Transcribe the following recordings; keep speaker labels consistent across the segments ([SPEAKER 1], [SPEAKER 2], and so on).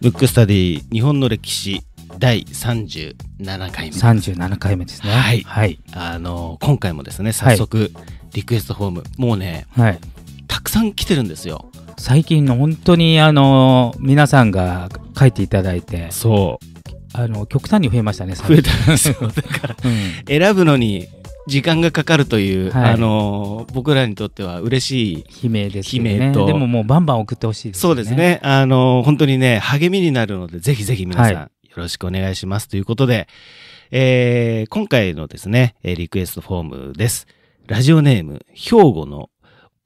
[SPEAKER 1] ブックスタディ日本の歴史第37回目37回目ですねはい、はい、あの今回もですね早速、はい、リクエストフォームもうね、はい、たくさん来てるんですよ最近の本当にあ
[SPEAKER 2] の皆さんが書いていただいてそうあの極端に増えましたね増えたんです
[SPEAKER 1] よだから、うん、選ぶのに時間がかかるという、はい、あの僕らにとっては嬉しい悲鳴ですね。悲鳴とでももうバンバン送ってほしいですね。そうですね。あの本当にね励みになるのでぜひぜひ皆さん、よろしくお願いしますということで、えー、今回のですねリクエストフォームです。ラジオネーム兵庫の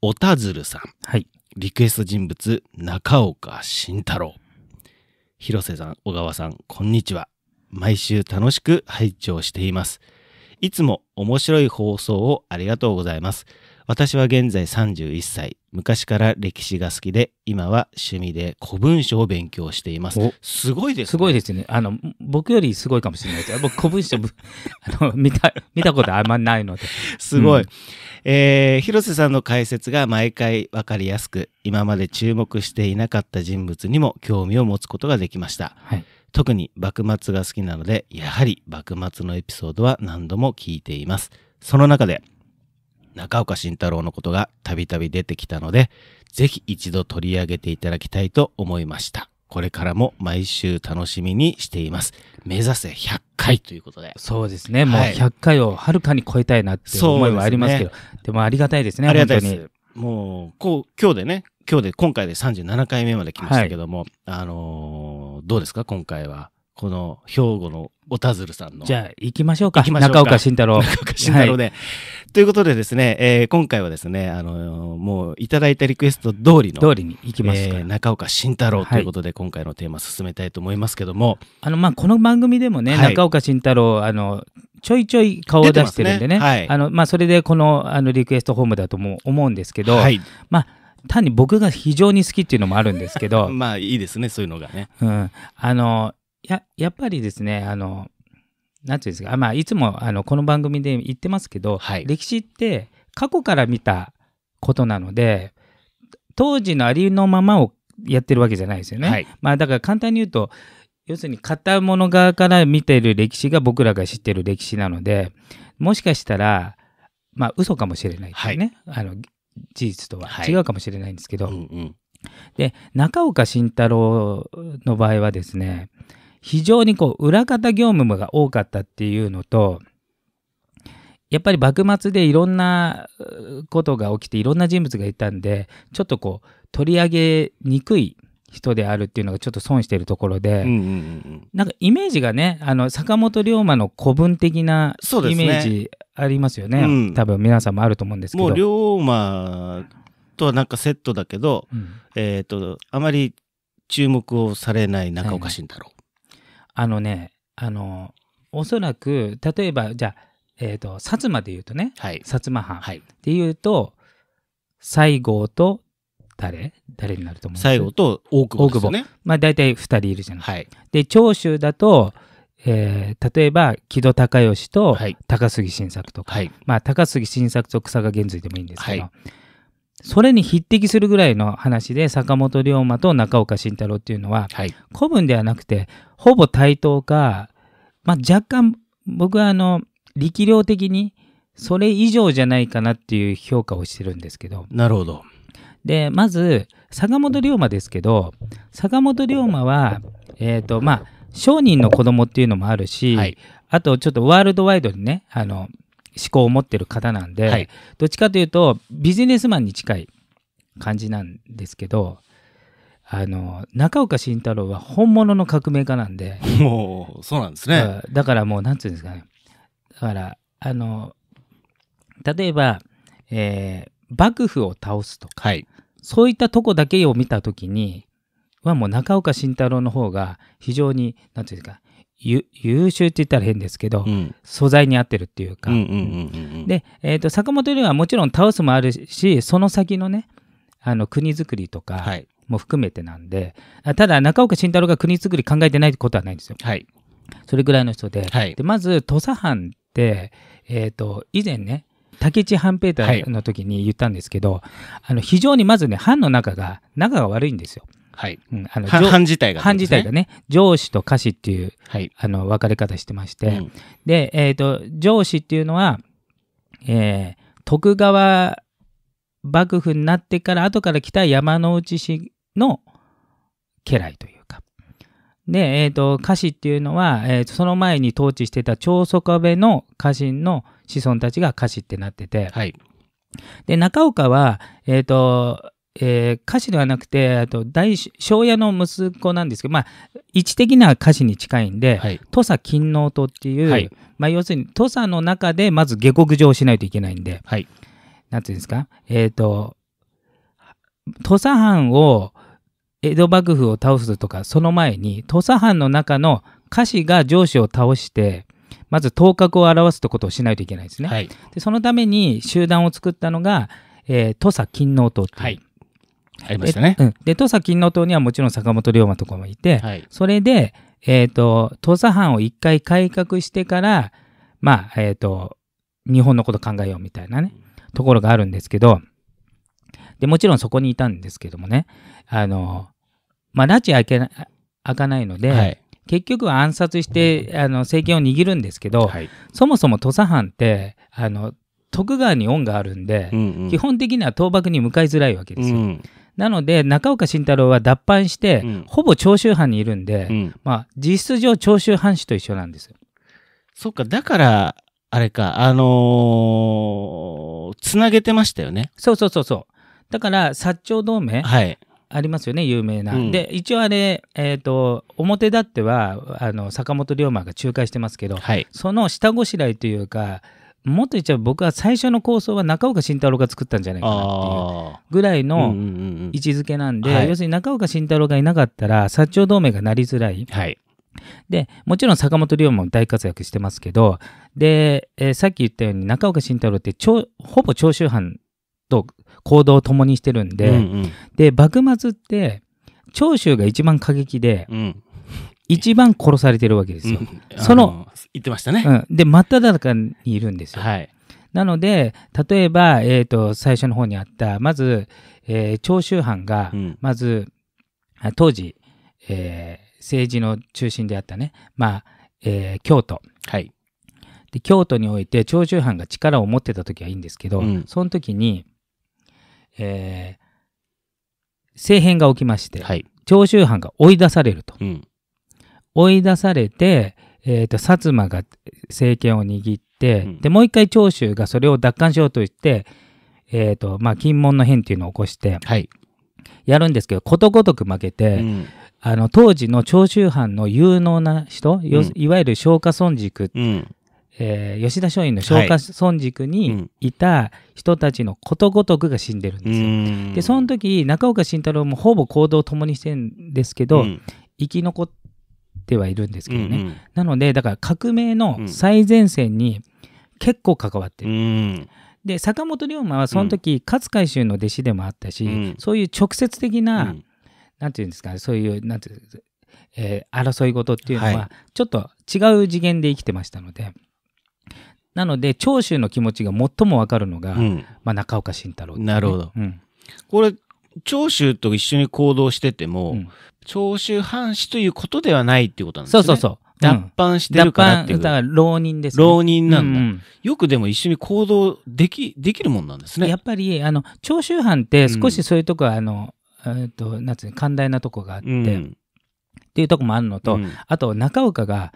[SPEAKER 1] おたずるさん。はい。リクエスト人物中岡慎太郎。広瀬さん、小川さん、こんにちは。毎週楽しく拝聴しています。いつも面白い放送をありがとうございます。私は現在31歳。昔から歴史が好きで、今は趣味で古文書を勉強しています。すごいですね。すごいですね。あの、僕よりすごいかもしれないです。僕、古文書 あの見た、見たことあんまないので。すごい。うん、えー、広瀬さんの解説が毎回わかりやすく、今まで注目していなかった人物にも興味を持つことができました。はい特に幕末が好きなので、やはり幕末のエピソードは何度も聞いています。その中で、中岡慎太郎のことがたびたび出てきたので、ぜひ一度取り上げていただきたいと思いました。これからも毎週楽しみにしています。目指せ100回ということで。
[SPEAKER 2] そうですね。はい、もう100回をはるかに超えたいなっていう思いはありますけど、でね、
[SPEAKER 1] でもありがたいですね。ありがたいです。もう、こう、今日でね、今日で、今回で37回目まで来ましたけども、はい、あのーどうですか今回は。この兵庫のおたずるさんの。じゃあ行きましょうか。中岡慎太郎。中岡慎太郎で、はい、ということでですね、えー、今回はですね、あのー、もういただいたリクエスト通りの。通りに行きますか、えー、中岡慎太郎ということで、はい、今回のテーマ進めたいと思いますけども。あの、まあ、この番組でもね、はい、中岡慎太郎、あ
[SPEAKER 2] の、ちょいちょい顔を出してるんでね。ねあの、まあ、それでこの、あの、リクエストホームだとも思うんですけど、まあ、単に僕が非常に好きっていうのもあるんですけど
[SPEAKER 1] まあいいです
[SPEAKER 2] ねそういうのがね、うん、あのややっぱりですねあのなんていうんですか、まあ、いつもあのこの番組で言ってますけど、はい、歴史って過去から見たことなので当時のありのままをやってるわけじゃないですよね。はい、まあ、だから簡単に言うと要するに買ったもの側から見てる歴史が僕らが知ってる歴史なのでもしかしたらまあ嘘かもしれないですね、はい、あの事実とは違うかもしれないんですけど、はいうんうん、で中岡慎太郎の場合はですね非常にこう裏方業務が多かったっていうのとやっぱり幕末でいろんなことが起きていろんな人物がいたんでちょっとこう取り上げにくい人であるっていうのがちょっと損してるところで、なんかイメージがねあの坂本龍馬の古文的なイメージありますよね、ねうん、多分皆さんもあると思うんですけど。もう龍
[SPEAKER 1] 馬とはなんかセットだけど、うん、えっ、とあまり注目をされない中ん慎太郎、はい、あのねあのおそらく
[SPEAKER 2] 例えばじゃあ、えーと、薩摩で言うとね、はい、薩摩藩っていうと、はい、西郷と誰誰になると思う西郷と大久保ですね。まあ大体2人いるじゃない。はい、で、長州だと、えー、例えば木戸孝允と高杉晋作とか、はい、まあ、高杉晋作と草賀源瑞でもいいんですけど、はい、それに匹敵するぐらいの話で坂本龍馬と中岡慎太郎っていうのは、はい、古文ではなくてほぼ対等か、まあ、若干僕はあの力量的にそれ以上じゃないかなっていう評価をしてるんですけどなるほどで、まず、坂本龍馬ですけど、坂本龍馬は、えっ、ー、と、まあ、商人の子供っていうのもあるし、はい、あとちょっとワールドワイドにね、あの、思考を持ってる方なんで、はい、どっちかというと、ビジネスマンに近い感じなんですけど、あの、中岡慎太郎は本物の革命家なんで。もう、そうなんですね。だからもう、なんていうんですかね。だから、あの、例えば、えー、幕府を倒すとか、はい、そういったとこだけを見た時にはもう中岡慎太郎の方が非常に何て言うんですか優秀って言ったら変ですけど、うん、素材に合ってるっていうか、で、えと、坂本龍はもちろん倒すもあるしその先のねあの国づくりとかも含めてなんで、はい、ただ中岡慎太郎が国づくり考えてないことはないんですよ。はい、それぐらいの人ではい、でまず土佐藩って、えーと以前ね竹内半平太の時に言ったんですけど、はい、あの非常にまずね、藩の中が、仲が悪いんですよ。はい。うん、あの、班自体が、ね。自体がね自体がね上司と下司っていう、はい、あの、分かれ方してまして、うん、で、えっ、ー、と、上司っていうのは、えー、徳川幕府になってから、後から来た山之内氏の家来というか、で、えっ、ー、と、家臣っていうのは、えー、その前に統治してた長宗我部の家臣の子孫たちが家臣ってなってて、はい、で、中岡は、えっ、ー、と、えー、歌詞ではなくて、あと大、庄屋の息子なんですけど、まあ、位置的な歌詞に近いんで、はい、土佐勤王党っていう、はい、まあ、要するに土佐の中でまず下克上しないといけないんで、はい、なんていうんですか、えっ、ー、と、土佐藩を、江戸幕府を倒すとか、その前に、土佐藩の中の家臣が上司を倒して、まず頭角を表すということをしないといけないですね。はい、でそのために集団を作ったのが、えー、土佐勤王党っていう。はいありましたね。うん、で、土佐勤王党にはもちろん坂本龍馬とかもいて、はい、それで、えっ、ー、と、土佐藩を一回改革してから、まあ、えっ、ー、と、日本のこと考えようみたいなね、ところがあるんですけど、で、もちろんそこにいたんですけどもね、あの、まあ、拉致開けな開かないので、はい、結局は暗殺してあの政権を握るんですけど、はい、そもそも土佐藩ってあの徳川に恩があるんで、うんうん、基本的には倒幕に向かいづらいわけですよ。うん、なので中岡慎太郎は脱藩して、うん、ほぼ長州藩にいるんで、うん、まあ、実質上長州藩士と一緒なんですよ。そっかだからあれかあのー、つなげてましたよね。そうそうそうそう。だから薩長同盟、はい、ありますよね、有名な。うん、で、一応あれ、えっ、ー、と、表立っては、あの、坂本龍馬が仲介してますけど、はい、その下ごしらえというか、もっと言っちゃ僕は最初の構想は中岡慎太郎が作ったんじゃないかなっていうぐらいの位置づけなんで、うんうんうんはい、要するに中岡慎太郎がいなかったら、薩長同盟がなりづらい。はいでもちろん坂本龍馬も大活躍してますけどで、えー、さっき言ったように中岡慎太郎ってほぼ長州藩と行動を共にしてるんで、うんうん、で幕末って長州が一番過激で、うん、一番殺されてるわけですよ。うん、その言ってましたね。うん、で真っ只中にいるんですよ。はい、なので例えば、えーと、最初の方にあったまず、えー、長州藩が、まず当時、えー、政治の中心であったね、まあえー、京都。はいで京都において長州藩が力を持ってた時はいいんですけど、その時にえー、政変が起きまして、はい、長州藩が追い出されると。うん、追い出されて、えーと、薩摩が政権を握って、うん、でもう一回長州がそれを奪還しようとして、えーとまあ、禁門の変っていうのを起こして、はい、やるんですけどことごとく負けて、うん、あの当時の長州藩の有能な人、いわゆる松下村塾えー、吉田松陰の松下村塾にいた人たちのことごとくが死んでるんですよ。でその時中岡慎太郎もほぼ行動を共にしてるんですけど、うん、生き残ってはいるんですけどね。うんうん、なのでだから革命の最前線に結構関わってる。うん、で坂本龍馬はその時、勝海舟の弟子でもあったし、そういう直接的な、なんていうんですかそういうなんていうんですか、えー、争い事っていうのは、はい、ちょっと違う次元で生きてましたので。なので長州の気持ちが最もわかるのが、うん、まあ、中岡慎太郎、ね、なるほど、
[SPEAKER 1] うん、これ長州と一緒に行動してても、うん、長州藩士ということではないっていうことなんですね。そうそうそう脱藩してるからっていう。だから浪人です、ね、浪人なんだ、うんよくでも一緒に行動でき、できるもんなんですね。やっ
[SPEAKER 2] ぱり、あの、長州藩って少しそういうとこは、あの、えっ、ー、と、なんつうの、寛大なとこがあって、っていうとこもあるのと、あと中岡が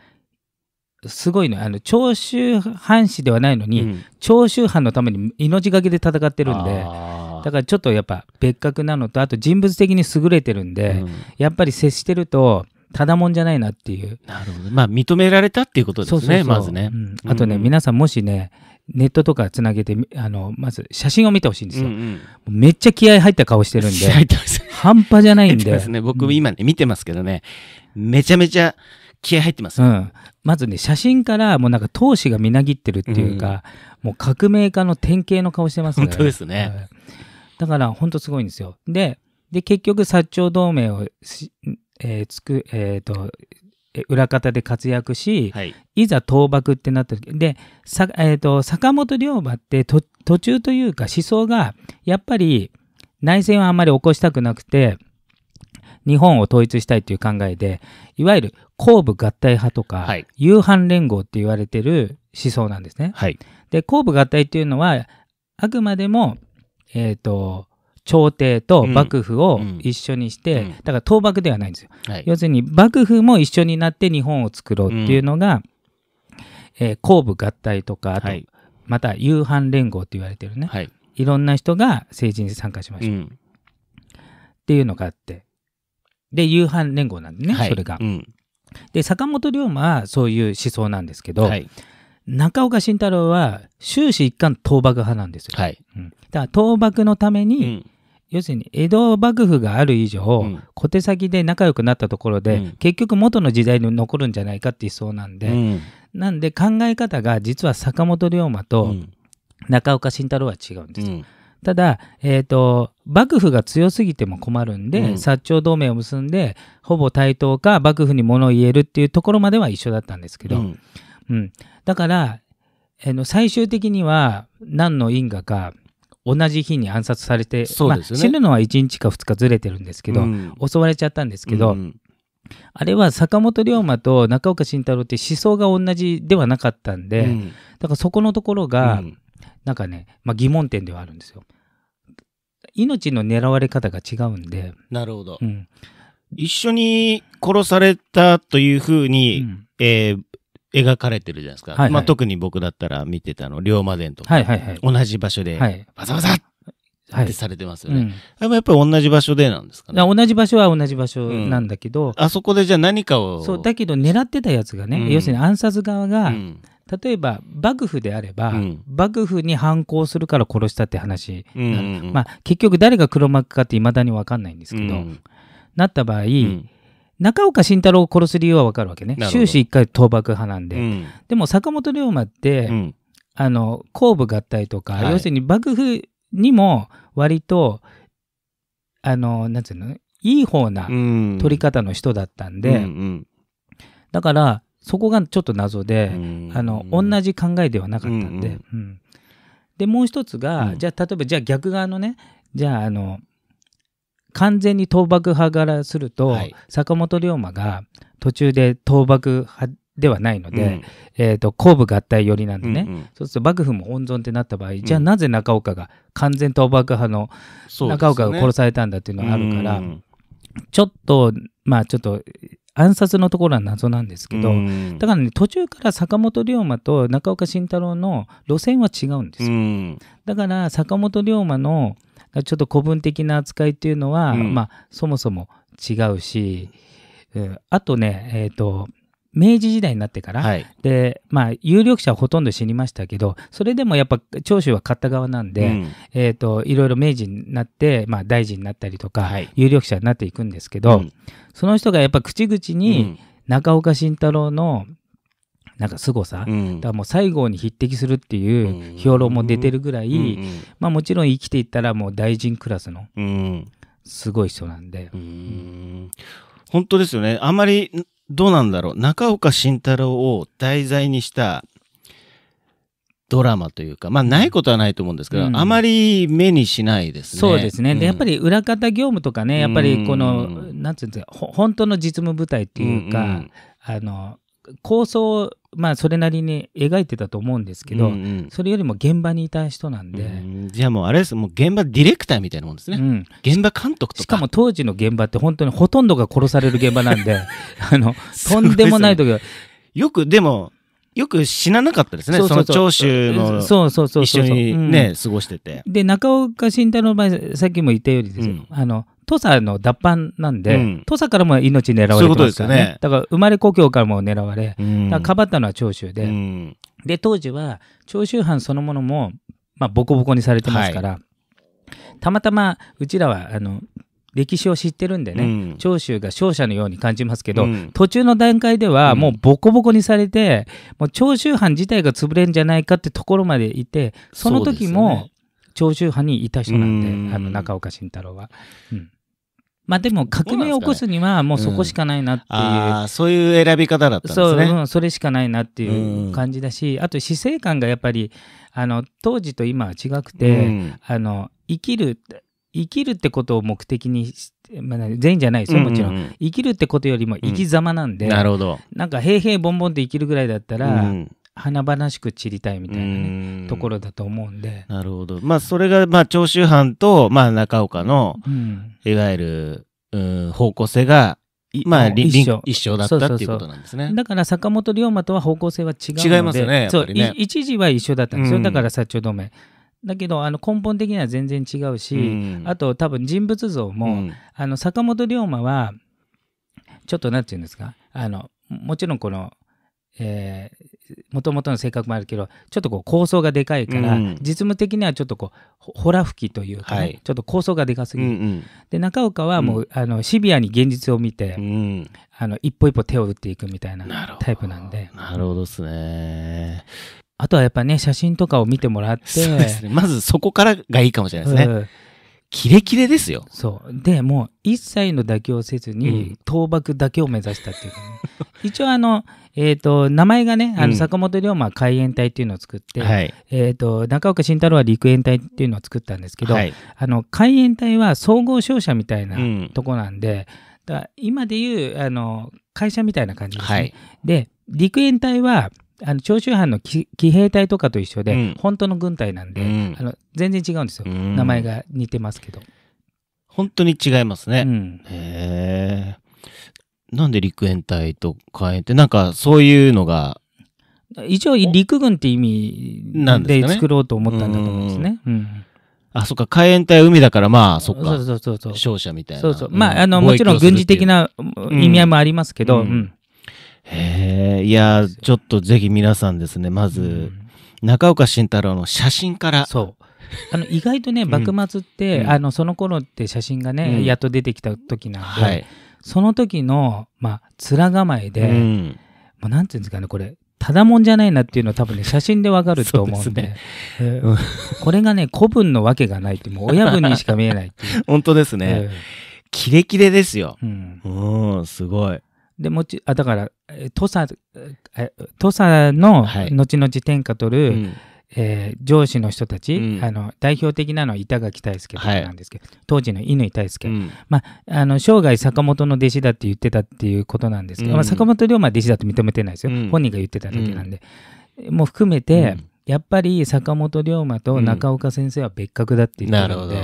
[SPEAKER 2] すごいのあの長州藩士ではないのに、うん、長州藩のために命がけで戦ってるんでだからちょっとやっぱ別格なのとあと人物的に優れてるんで、うん、やっぱり接してるとただもんじゃないなっていうなるほどまあ認められたっていうことですねまずね、うん、あとね、皆さんもしねネットとかつなげてあのまず写真を見てほしいんですよ、うんうん、めっちゃ気合入った顔してるんで半端じゃないんで、ね、
[SPEAKER 1] 僕今ね、見てますけど
[SPEAKER 2] ねめちゃめちゃ気合入ってます、うん、まずね写真からもうなんか闘志がみなぎってるっていうか、うん、もう革命家の典型の顔してますね本当ですね、だから本当すごいんですよでで結局薩長同盟をえー、つくえっ、ー、と裏方で活躍し、はい、いざ倒幕ってなった時でさ、えーと、坂本龍馬って途中というか思想がやっぱり内戦はあんまり起こしたくなくて日本を統一したいという考えで、いわゆる後部合体派とか、夕飯連合って言われてる思想なんですね。はい、で、後部合体っていうのは、あくまでも、えっ、ー、と、朝廷と幕府を一緒にして、うんだから倒幕ではないんですよ、はい、要するに幕府も一緒になって日本を作ろうっていうのが、うん、えー、後部合体とかあと、はい、また夕飯連合って言われてるね、はい、いろんな人が政治に参加しましょう。っていうのがあってで、夕飯連合なんでね、はい、それが、うん。で、坂本龍馬はそういう思想なんですけど、はい、中岡慎太郎は終始一貫倒幕派なんですよ。はいうん、だから倒幕のために、うん、要するに江戸幕府がある以上、うん、小手先で仲良くなったところで、結局元の時代に残るんじゃないかっていうそうなんで、なんで考え方が実は坂本龍馬と中岡慎太郎は違うんですよ。ただ、えっ、ー、と、幕府が強すぎても困るんで、うん、薩長同盟を結んで、ほぼ対等か幕府に物を言えるっていうところまでは一緒だったんですけど、うん、うん、だから、えーの、最終的には何の因果か、同じ日に暗殺されて、ね、まあ、死ぬのは1日か2日ずれてるんですけど、うん、襲われちゃったんですけど、うん、あれは坂本龍馬と中岡慎太郎って思想が同じではなかったんで、うん、だからそこのところが、なんかね、まあ、疑問点ではあるんですよ。命の狙われ方が違うんで。なるほど。うん、
[SPEAKER 1] 一緒に殺されたというふうに、うん、えー、描かれてるじゃないですか。はいはい、まあ、特に僕だったら見てたの、龍馬伝とか、はいはいはい、同じ場所で、はい、バザバサってされてますよね。うん、やっぱり同じ場所でなんですか
[SPEAKER 2] ね。同じ場所は同じ場所なんだけど、うん、
[SPEAKER 1] あそこでじゃあ何かを。そう、だけど狙ってたやつがね、うん、要するに
[SPEAKER 2] 暗殺側が、うん例えば幕府であれば、うん、幕府に反抗するから殺したって話、うんうん、まあ、結局誰が黒幕かっていまだに分かんないんですけど、うん、なった場合、うん、中岡慎太郎を殺す理由は分かるわけね終始一回倒幕派なんで、でも坂本龍馬って、あの公部合体とか、はい、要するに幕府にも割とあのなんていうのいい方な取り方の人だったんで、だからそこがちょっと謎で、あの同じ考えではなかったんで、うん、うん、でもう一つが、うん、じゃあ例えばじゃあ逆側のねじゃああの完全に倒幕派からすると、はい、坂本龍馬が途中で倒幕派ではないので、うん、えーと、公部合体寄りなんでね、うんうん、そうすると幕府も温存ってなった場合、うん、じゃあなぜ中岡が完全倒幕派の中岡が殺されたんだっていうのがあるから、ねちょっとまあちょっと暗殺のところは謎なんですけど、うん、だからね、途中から坂本龍馬と中岡慎太郎の路線は違うんですよ。うん、だから、坂本龍馬のちょっと古文的な扱いっていうのは、うん、まあ、そもそも違うし、あとね、えっ、ー、と、明治時代になってから、はい、でまあ、有力者はほとんど死にましたけどそれでもやっぱ長州は勝った側なんで、うん、えと、いろいろ明治になって、まあ、大臣になったりとか、はい、有力者になっていくんですけど、うん、その人がやっぱ口々に中岡慎太郎のなんか凄さ、うん、だからもう西郷に匹敵するっていう評論も出てるぐらい、まあ、もちろん生きていったらもう大
[SPEAKER 1] 臣クラスのすごい人なん
[SPEAKER 2] で。うん
[SPEAKER 1] 本当ですよね。あんまりどうなんだろう中岡慎太郎を題材にしたドラマというか、まあ、ないことはないと思うんですけど、うん、あまり目にしないですね。そうですね、うん、でやっぱ
[SPEAKER 2] り裏方業務とかね、やっぱりこの、うん、なんていうんですか、本当の実務部隊っ
[SPEAKER 1] ていうか、うんうん、
[SPEAKER 2] あの構想まあ、それなりに描いてたと思うんですけど、うんうん、それよりも現場にいた人なんで、う
[SPEAKER 1] ん、じゃあもうあれですもう現場ディレ
[SPEAKER 2] クターみたいなもんですね、うん、現場監督とかしかも当時の現場って本当にほとんどが殺される現場なん
[SPEAKER 1] で あのとんでもない時はよくでもよく死ななかったですね、そうそうそうその長州の一緒にね、過ごしてて。
[SPEAKER 2] で、中岡慎太郎の場合、さっきも言ったようにですよ、うん、あの土佐の脱藩なんで、うん、土佐からも命狙われてますからね、ねだから生まれ故郷からも狙われ、かかばったのは長州で、うん、で、当時は長州藩そのものも、まあ、ボコボコにされてますから、はい、たまたまうちらはあの歴史を知ってるんでね、うん、長州が勝者のように感じますけど、うん、途中の段階ではもうボコボコにされて、もう長州藩自体が潰れんじゃないかってところまでいて、その時も長州藩にいた人なんで、ね、あの中岡慎太郎は。うんまあでも革命を起こすにはもうそこしかないなっていう、うん、そういう選び方だったんですねそう、うん、それしかないなっていう感じだし、うん、あと死生観がやっぱりあの当時と今は違くて、あの生きる生きるってことを目的にまあ、全員じゃないですよ、もちろんうんうん生きるってことよりも生き様なんで、うん、なるほどなんか平平凡々って生きるぐらいだったら、うん、華々しく
[SPEAKER 1] 散りたいみたいな、ね、
[SPEAKER 2] ところだと思うんで
[SPEAKER 1] なるほどまあそれが、まあ、長州藩と、まあ、中岡の、うん、いわゆる、うん、方向性がまあ、一緒一緒だったっていうことなんです
[SPEAKER 2] ね。だから坂本龍馬とは方向性は違うので違いますよねねそう一時は一緒だったんですよ、うん、だから薩長同盟。だけどあの根本的には全然違うし、うん、あと多分人物像も、うん、あの坂本龍馬はちょっと何て言うんですかあのもちろんこのもともとの性格もあるけどちょっとこう構想がでかいから、うん、実務的にはちょっとこうほら吹きというか、ねはい、ちょっと構想がでかすぎる、うんうん、で中岡はもう、うん、あのシビアに現実を見て、うん、あの一歩一歩手を打っていくみたいなタイプなんでな
[SPEAKER 1] るほどですね
[SPEAKER 2] あとはやっぱね、写真とかを見てもらって。ね、まずそこからがいいかもしれないですね。うん、キレキレですよ。そう。で、もう一切の妥協せずに、倒幕だけを目指したっていうかね。一応あの、えっ、ー、と、名前がね、あの、坂本龍馬海援隊っていうのを作って、うん、えっ、と、中岡慎太郎は陸援隊っていうのを作ったんですけど、はい、あの、海援隊は総合商社みたいなとこなんで、だ今でいう、あの、会社みたいな感じですね。はい、で、陸援隊は、あの長州藩の騎兵隊とかと一緒で、うん、本当の軍隊なんで、うん、あの全然違うんですよ、うん、名前が似てますけど
[SPEAKER 1] 本当に違いますね、へえなんで陸援隊と海援ってなんかそういうのが一応陸軍って意味で作ろうと思ったんだと思うんですね、うんあ、そっか、海援隊海だから、まあ、そっか。そうそうそうそう。勝者みたいな。そうそう。まあ、あの、もちろん軍事的な意味合いもありますけど、うん。うん、へえ、いや、ちょっとぜひ皆さんですね、まず、うん、中岡慎太郎の写真から。そう。あ
[SPEAKER 2] の意外とね、幕末って、うん、あのその頃っ
[SPEAKER 1] て写真がね、うん、やっと出てきた時なんで、はい、
[SPEAKER 2] その時の、まあ、面構えで、うん、もうなんていうんですかね、これ、ただもんじゃないなっていうのは多分ね、写真でわかると思うんで、ねえー、これがね、古文のわけがないって、
[SPEAKER 1] もう親分にしか見えないい 本当ですね。えー、キレキレですよ。うん、すごい。
[SPEAKER 2] で、もち、あ、だから、土佐、土佐の後々天下取る、はいうんえー、上司の人たち、うん、あの代表的なのは板垣大輔なんですけど、はい、当時の乾大輔、うん、まあ、あの生涯坂本の弟子だって言ってたっていうことなんですけど、うん、まあ、坂本龍馬弟子だと認めてないですよ、本人が言ってただけなんで、も含めて、やっぱり坂本龍馬と中岡先生は別格だって言ってるほど、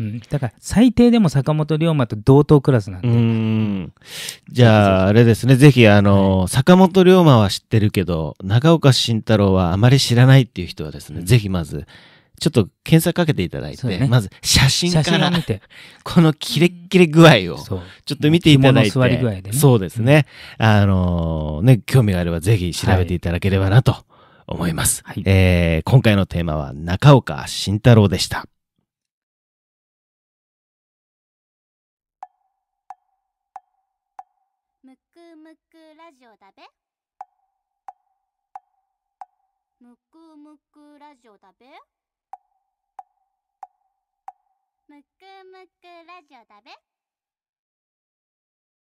[SPEAKER 2] うん、うん、だから
[SPEAKER 1] 最低でも坂本龍馬と同等クラスなんで。うんじゃあ、あれですね、ぜひ、あの、坂本龍馬は知ってるけど、中岡慎太郎はあまり知らないっていう人はですね、うん、ぜひまず、ちょっと検索かけていただいて、ね、まず写真から見て、このキレッキレ具合を、ちょっと見ていただいて、ね、そうですね、うん、あのー、ね、興味があればぜひ調べていただければなと。はい思います。はい、えー、今回のテーマは中岡慎太郎でした。
[SPEAKER 2] むくむくラジオだべ。むくむくラジオだべ。むくむくラジオだべ。